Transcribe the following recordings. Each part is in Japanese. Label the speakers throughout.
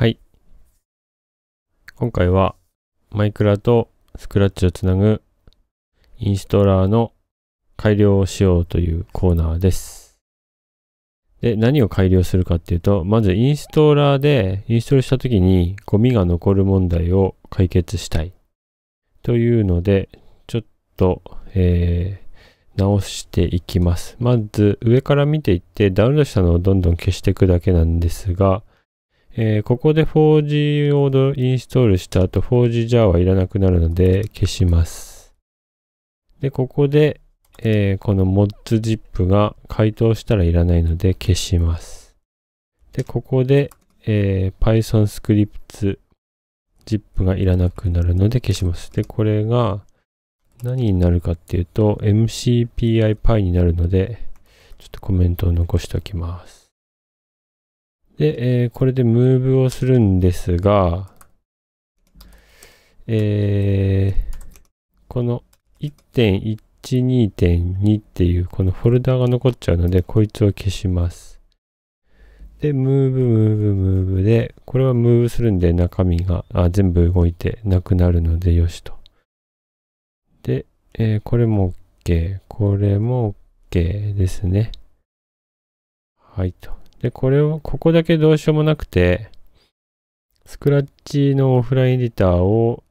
Speaker 1: はい。
Speaker 2: 今回はマイクラとスクラッチをつなぐインストーラーの改良をしようというコーナーです。で、何を改良するかっていうと、まずインストーラーでインストールした時にゴミが残る問題を解決したい。というので、ちょっと、えー、直していきます。まず上から見ていってダウンロードしたのをどんどん消していくだけなんですが、えー、ここで 4G をインストールした後 4G ジャーはいらなくなるので消します。で、ここで、えー、この mods.zip が回答したらいらないので消します。で、ここで、えー、Python scripts zip がいらなくなるので消します。で、これが何になるかっていうと mcpipy になるのでちょっとコメントを残しておきます。で、えー、これでムーブをするんですが、えー、この1.12.2っていうこのフォルダーが残っちゃうので、こいつを消します。で、ムーブ、ムーブ、ムーブで、これはムーブするんで中身があ全部動いてなくなるのでよしと。で、えー、これも OK。これも OK ですね。はいと。で、これを、ここだけどうしようもなくて、スクラッチのオフラインエディターを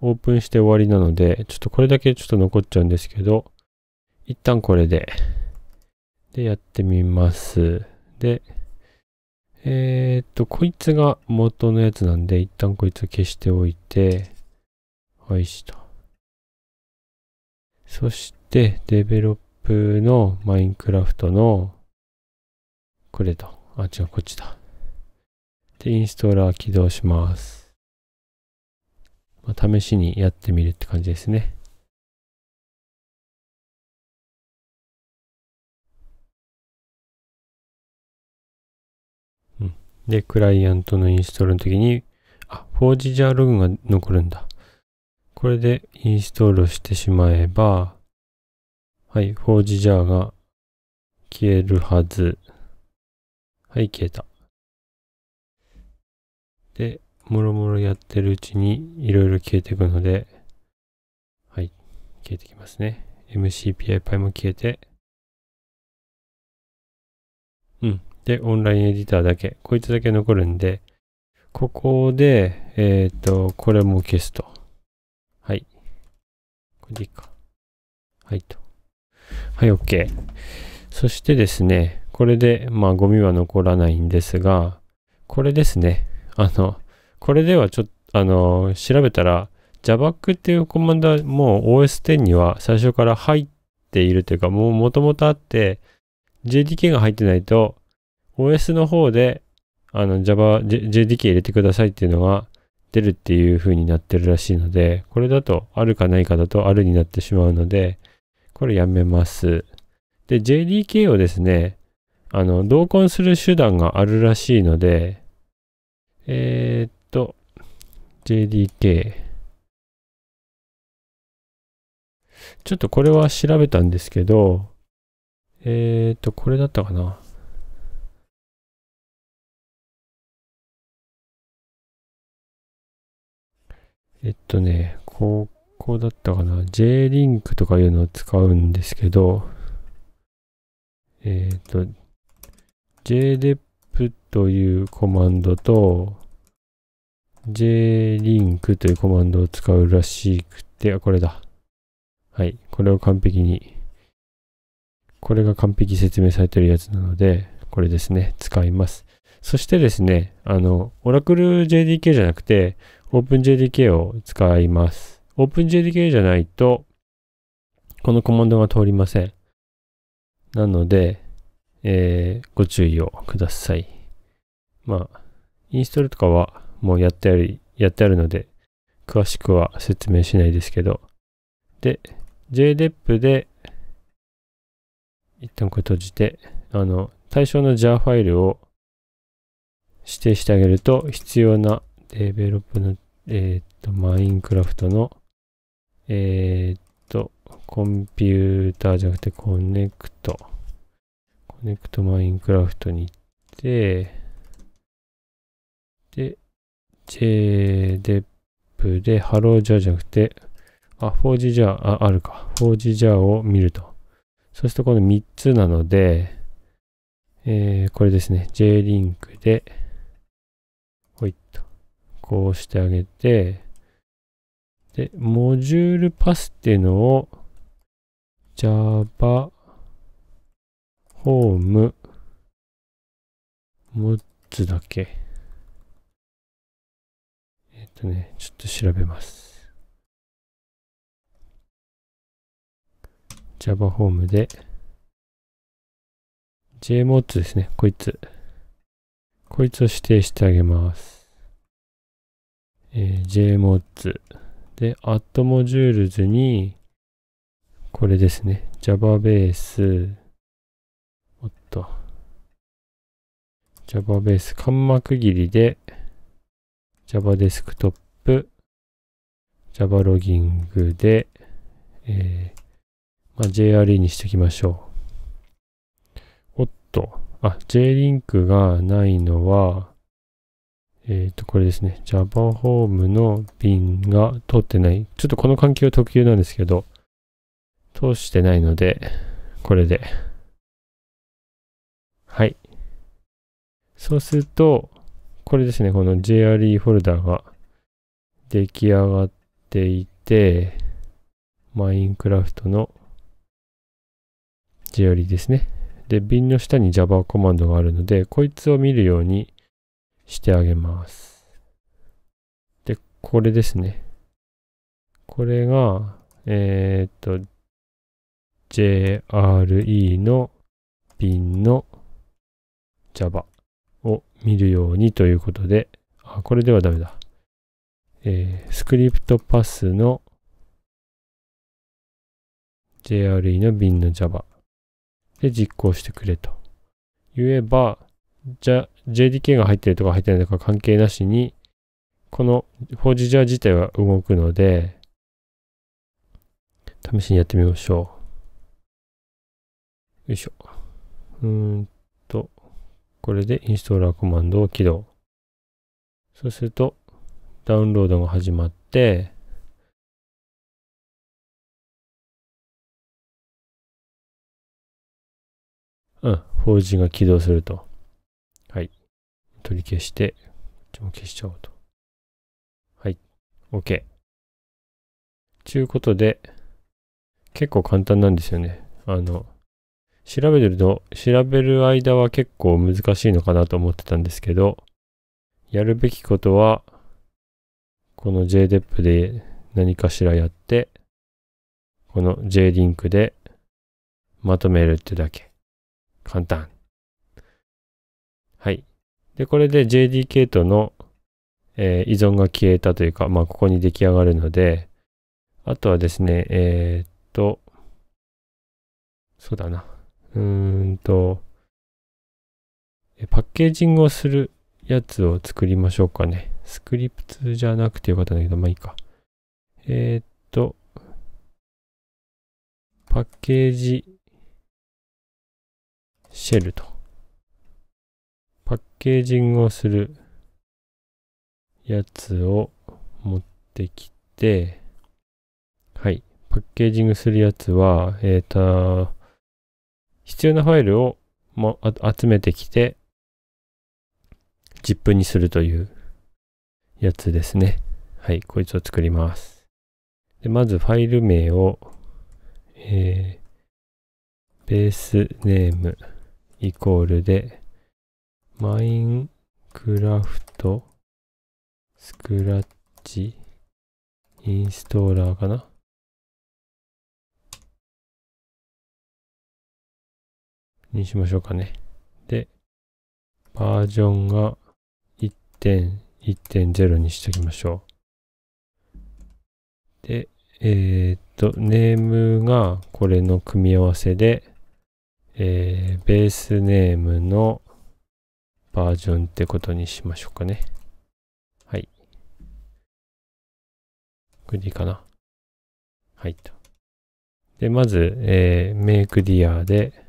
Speaker 2: オープンして終わりなので、ちょっとこれだけちょっと残っちゃうんですけど、一旦これで、で、やってみます。で、えー、っと、こいつが元のやつなんで、一旦こいつを消しておいて、はいした。そして、デベロップのマインクラフトのくれと。あ、違う、こっちだ。で、インストーラー起動します。まあ、試しにやってみるって感じですね。うん。で、クライアントのインストールの時に、あ、フォージジャーログが残るんだ。これでインストールしてしまえば、はい、フォージジャーが消えるはずはい、消えた。で、もろもろやってるうちにいろいろ消えていくので、はい、消えてきますね。MCPIPy も消えて、うん。で、オンラインエディターだけ、こいつだけ残るんで、ここで、えっ、ー、と、これも消すと。はい。これでいいか。はいと。はい、OK。そしてですね、これで、まあ、ゴミは残らないんですが、これですね。あの、これではちょっと、あの、調べたら、j a v a クっていうコマンドはもう OS10 には最初から入っているというか、もう元々あって、JDK が入ってないと、OS の方で、あの、Java、JDK 入れてくださいっていうのが出るっていう風になってるらしいので、これだとあるかないかだとあるになってしまうので、これやめます。で、JDK をですね、あの、同梱する手段があるらしいので、えー、っと、JDK。ちょっとこれは調べたんですけど、
Speaker 1: えー、っと、これだったかな。
Speaker 2: えっとね、ここだったかな。J リンクとかいうのを使うんですけど、えっ、と、jdep というコマンドと jlink というコマンドを使うらしくて、あ、これだ。はい。これを完璧に、これが完璧説明されてるやつなので、これですね。使います。そしてですね、あの、オラクル JDK じゃなくて、OpenJDK を使います。OpenJDK じゃないと、このコマンドが通りません。なので、えー、ご注意をください。まあ、インストールとかはもうやってある、やってあるので、詳しくは説明しないですけど。で、JDEP で、一旦これ閉じて、あの、対象の JAR ファイルを指定してあげると、必要なデベロップの、えー、っと、マインクラフトの、えー、っと、コンピューターじゃなくてコネクト。コネクトマインクラフトに行って、で、JDEP で、ハロージャーじゃなくて、あ、4G ジャー、あ、あるか。4G ジャーを見ると。そしてこの3つなので、えー、これですね。J リンクで、ほいっと。こうしてあげて、で、モジュールパスっていうのを Java ホーム、
Speaker 1: モッツだけ。えっ、とね、ちょっと調べます。
Speaker 2: Java ホームで、JMOTS ですね、こいつ。こいつを指定してあげます。えー、JMOTS。で、アットモジュールズに、これですね。Java ベース。と。Java ベース、マ区切りで、Java デスクトップ、Java ロギングで、えー、まあ、JRE にしていきましょう。おっと、あ、j リンクがないのは、えっ、ー、と、これですね。Java ホームの瓶が通ってない。ちょっとこの環境特有なんですけど、通してないので、これで。はい。そうすると、これですね、この JRE フォルダが出来上がっていて、マインクラフトの JRE ですね。で、瓶の下に Java コマンドがあるので、こいつを見るようにしてあげます。で、これですね。これが、えー、っと、JRE の瓶の Java を見るようにということで、あ、これではダメだ。えー、スクリプトパスの JRE の瓶の Java で実行してくれと言えば、じゃ、JDK が入ってるとか入ってないとか関係なしに、この f o r g e j a 自体は動くので、試しにやってみましょう。よいしょ。うんこれでインストーラーコマンドを起動。そうすると、ダウンロードが始まっ
Speaker 1: て、うん、4G が起動すると。はい。取り消して、こっちも消しちゃおうと。
Speaker 2: はい。OK。ちゅうことで、結構簡単なんですよね。あの、調べると、調べる間は結構難しいのかなと思ってたんですけど、やるべきことは、この JDEP で何かしらやって、この JLink でまとめるってだけ。簡単。はい。で、これで JDK との、えー、依存が消えたというか、まあ、ここに出来上がるので、あとはですね、えー、っと、そうだな。うーんと、パッケージングをするやつを作りましょうかね。スクリプトじゃなくてよかったんだけど、まあいいか。えー、っと、
Speaker 1: パッケージシェルと。
Speaker 2: パッケージングをするやつを持ってきて、はい。パッケージングするやつは、えっ、と、必要なファイルを、ま、集めてきて、ZIP にするというやつですね。はい、こいつを作ります。でまずファイル名を、えー、ベースネームイコールで、マインクラフトスクラッ
Speaker 1: チインストーラーかなにしましょうかね。で、
Speaker 2: バージョンが1.1.0にしておきましょう。で、えー、っと、ネームがこれの組み合わせで、えー、ベースネームのバージョンってことにしましょうかね。はい。
Speaker 1: これでいいかな。はい。と。
Speaker 2: で、まず、えー、メイクディアで、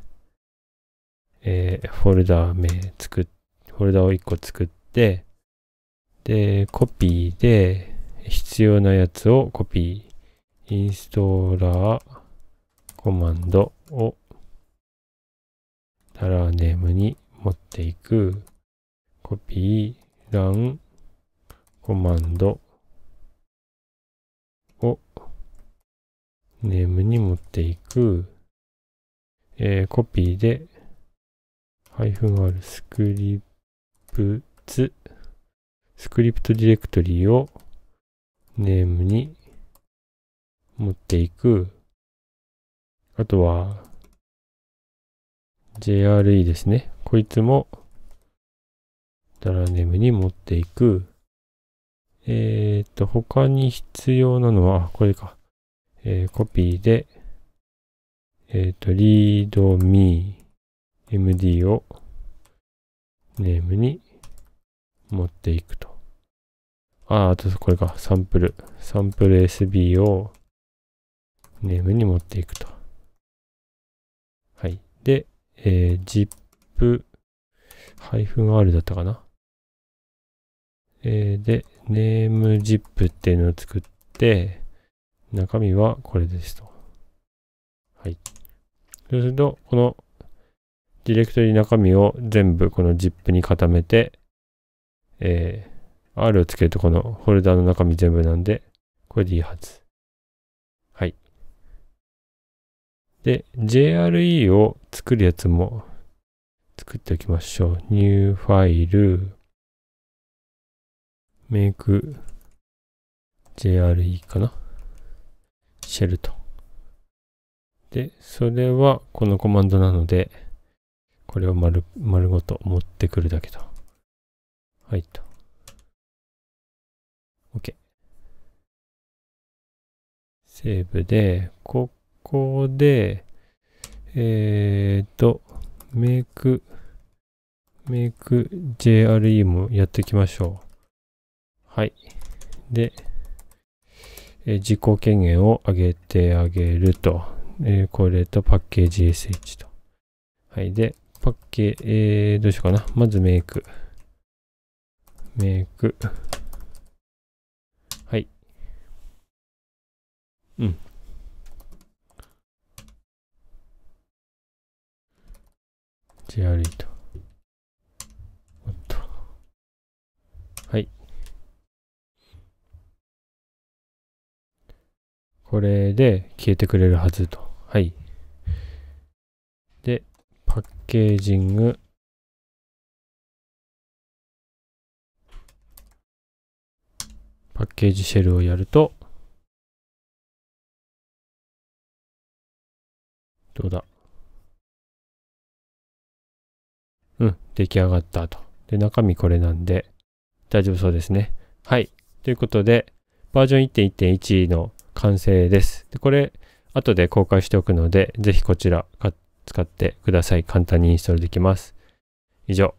Speaker 2: えー、フォルダ名作っ、フォルダを1個作って、で、コピーで必要なやつをコピー、インストーラーコマンドをタラーネームに持っていく、コピー、ラン、コマンドをネームに持っていく、えー、コピーでハイフンるスクリプツ、スクリプトディレクトリをネームに持っていく。あとは JRE ですね。こいつもダラネームに持っていく。えっ、と、他に必要なのは、これか。えー、コピーで、えっ、と、readme MD をネームに持っていくと。あ、あとこれか、サンプル。サンプル SB をネームに持っていくと。はい。で、えー、zip-r だったかな。えー、で、ネーム zip っていうのを作って、中身はこれですと。はい。そうすると、このディレクトリ中身を全部この ZIP に固めて、えー、R をつけるとこのフォルダの中身全部なんで、これでいいはず。はい。で、JRE を作るやつも作っておきましょう。new ファイル、make JRE かな。シェルと。で、それはこのコマンドなので、これを丸、丸ごと持ってくるだけと。はいと。OK。セーブで、ここで、えっ、ー、と、メイク、メイク JRE もやっていきましょう。はい。で、えー、実権限を上げてあげると。えー、これとパッケージ SH と。はい。で、パッケーえー、どうしようかな。まずメイク。メイク。はい。
Speaker 1: うん。j r いと。
Speaker 2: おっと。はい。これで消えてくれるはずと。はい。ケージング、
Speaker 1: パッケージシェルをやると、
Speaker 2: どうだうん、出来上がったと。で、中身これなんで、大丈夫そうですね。はい。ということで、バージョン1.1.1の完成です。でこれ、後で公開しておくので、ぜひこちら買って使ってください。簡単にインストールできます。以上。